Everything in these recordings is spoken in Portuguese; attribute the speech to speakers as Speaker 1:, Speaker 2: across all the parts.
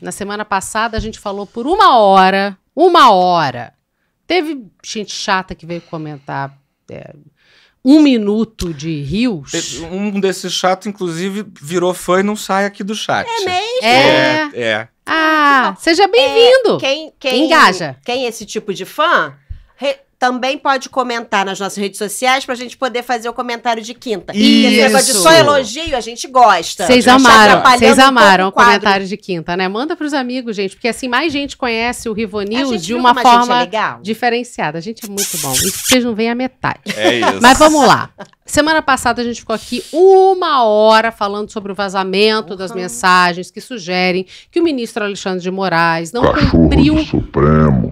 Speaker 1: Na semana passada a gente falou por uma hora, uma hora. Teve gente chata que veio comentar é,
Speaker 2: um minuto de rios. Um desses chato, inclusive, virou fã e não sai aqui do chat. É mesmo? É. é. é.
Speaker 3: Ah, ah seja é. bem-vindo. quem, quem engaja? Quem é esse tipo de fã? também pode comentar nas nossas redes sociais pra gente poder fazer o comentário de quinta. Isso. Esse negócio de só elogio, a gente gosta. Vocês tá amaram, vocês amaram um o comentário
Speaker 1: de quinta, né? Manda pros amigos, gente, porque assim mais gente conhece o Rivonil de uma é forma é diferenciada. A gente é muito bom. Isso vocês não veem a metade. É isso. Mas vamos lá. Semana passada a gente ficou aqui uma hora falando sobre o vazamento uhum. das mensagens que sugerem que o ministro Alexandre de Moraes não Cachorro cumpriu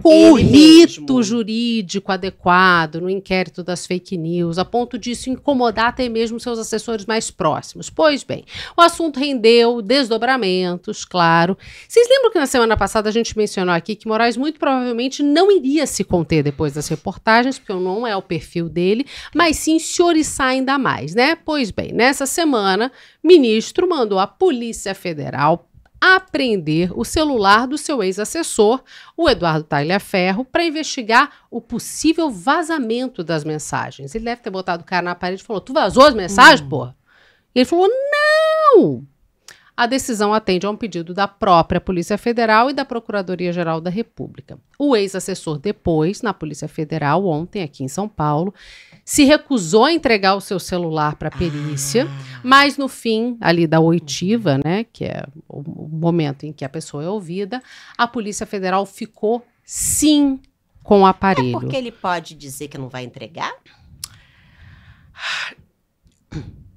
Speaker 1: o rito jurídico adequado no inquérito das fake news, a ponto disso incomodar até mesmo seus assessores mais próximos. Pois bem, o assunto rendeu desdobramentos, claro. Vocês lembram que na semana passada a gente mencionou aqui que Moraes muito provavelmente não iria se conter depois das reportagens, porque não é o perfil dele, mas sim se oriçar aumentar ainda mais, né? Pois bem, nessa semana, ministro mandou a Polícia Federal apreender o celular do seu ex-assessor, o Eduardo Tagliaferro, para investigar o possível vazamento das mensagens. Ele deve ter botado o cara na parede e falou: Tu vazou as mensagens, hum. porra? E ele falou: Não! A decisão atende a um pedido da própria Polícia Federal e da Procuradoria-Geral da República. O ex-assessor, depois, na Polícia Federal, ontem, aqui em São Paulo, se recusou a entregar o seu celular para a perícia, ah. mas no fim ali da oitiva, né, que é o momento em que a pessoa é ouvida, a Polícia Federal ficou sim com o aparelho. É porque ele
Speaker 3: pode dizer que não vai entregar?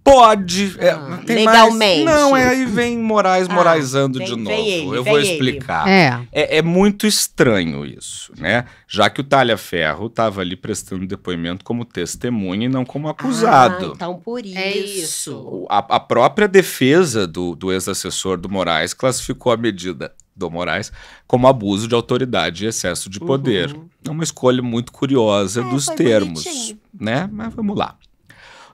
Speaker 2: Pode. É, ah, legalmente. Mais... Não, é aí vem Moraes ah, vem, de novo. Ele, eu vou explicar. É. é. É, muito estranho isso, né? Já que o Talha Ferro estava ali prestando depoimento como testemunha e não como ah, acusado. Ah,
Speaker 3: então por isso. É isso.
Speaker 2: A, a própria defesa do, do ex-assessor do Moraes classificou a medida do Moraes como abuso de autoridade e excesso de poder. Uhum. É uma escolha muito curiosa é, dos termos, bonitinho. né? Mas vamos lá.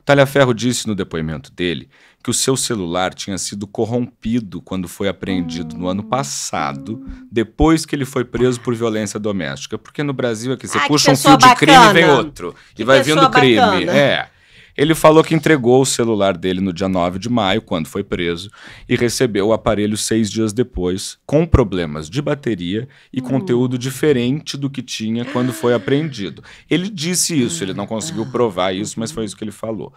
Speaker 2: Talhaferro disse no depoimento dele que o seu celular tinha sido corrompido quando foi apreendido no ano passado, depois que ele foi preso por violência doméstica. Porque no Brasil é que você puxa que um fio bacana. de crime e vem outro. Que e vai vindo bacana. crime. É. Ele falou que entregou o celular dele no dia 9 de maio, quando foi preso, e recebeu o aparelho seis dias depois, com problemas de bateria e hum. conteúdo diferente do que tinha quando foi apreendido. Ele disse isso, ele não conseguiu provar isso, mas foi isso que ele falou.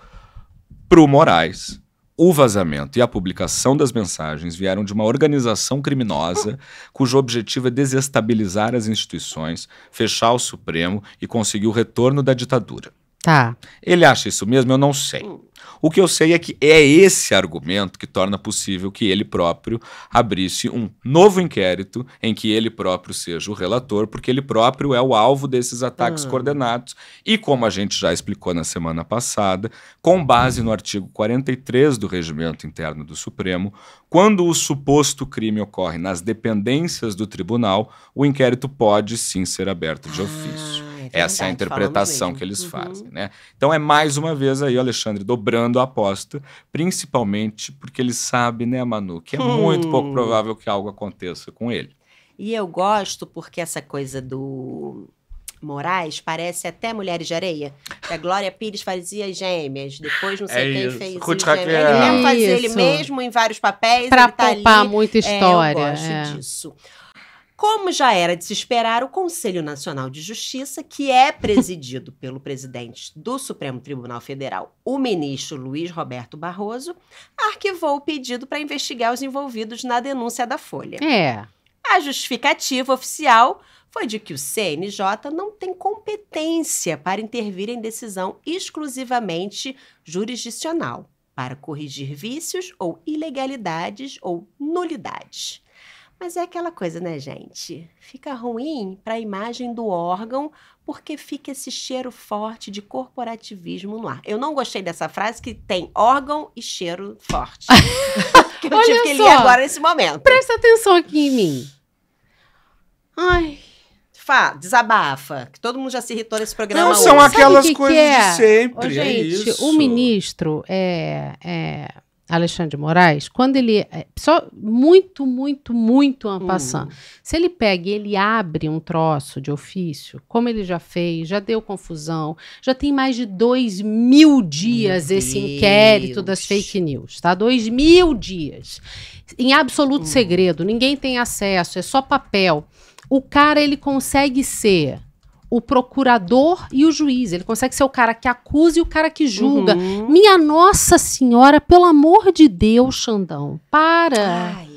Speaker 2: Pro Moraes, o vazamento e a publicação das mensagens vieram de uma organização criminosa cujo objetivo é desestabilizar as instituições, fechar o Supremo e conseguir o retorno da ditadura. Tá. Ele acha isso mesmo? Eu não sei. Hum. O que eu sei é que é esse argumento que torna possível que ele próprio abrisse um novo inquérito em que ele próprio seja o relator, porque ele próprio é o alvo desses ataques ah. coordenados. E como a gente já explicou na semana passada, com base no artigo 43 do Regimento Interno do Supremo, quando o suposto crime ocorre nas dependências do tribunal, o inquérito pode sim ser aberto de ofício verdade, é Essa é a interpretação que eles uhum. fazem, né? Então é mais uma vez aí, Alexandre, dobrando a aposta, principalmente porque ele sabe, né, Manu, que é hum. muito pouco provável que algo aconteça com ele.
Speaker 3: E eu gosto porque essa coisa do Moraes parece até Mulheres de Areia. Que a Glória Pires fazia gêmeas, depois não sei é quem isso. fez Ruth gêmeas. Raquel. Ele mesmo fazia isso. ele mesmo em vários papéis. Para tá poupar tá ali, muita história. É, eu gosto é. disso. Como já era de se esperar, o Conselho Nacional de Justiça, que é presidido pelo presidente do Supremo Tribunal Federal, o ministro Luiz Roberto Barroso, arquivou o pedido para investigar os envolvidos na denúncia da Folha. É. A justificativa oficial foi de que o CNJ não tem competência para intervir em decisão exclusivamente jurisdicional para corrigir vícios ou ilegalidades ou nulidades. Mas é aquela coisa, né, gente? Fica ruim para a imagem do órgão porque fica esse cheiro forte de corporativismo no ar. Eu não gostei dessa frase que tem órgão e cheiro forte. que eu Olha tive que ler agora nesse momento. Presta atenção aqui em mim. Ai, Fá, desabafa, que todo mundo já se irritou nesse programa. Não, hoje. são aquelas que coisas que é? de sempre. Ô, é gente, é o
Speaker 1: ministro é, é Alexandre de Moraes, quando ele. É, é, só muito, muito, muito ampassando. Uhum. Hum. Se ele pega e ele abre um troço de ofício, como ele já fez, já deu confusão, já tem mais de dois mil dias Meu esse Deus. inquérito das fake news, tá? Dois mil dias. Em absoluto hum. segredo, ninguém tem acesso, é só papel. O cara, ele consegue ser o procurador e o juiz. Ele consegue ser o cara que acusa e o cara que julga. Uhum. Minha Nossa Senhora,
Speaker 2: pelo amor de Deus, Xandão, para. Ai.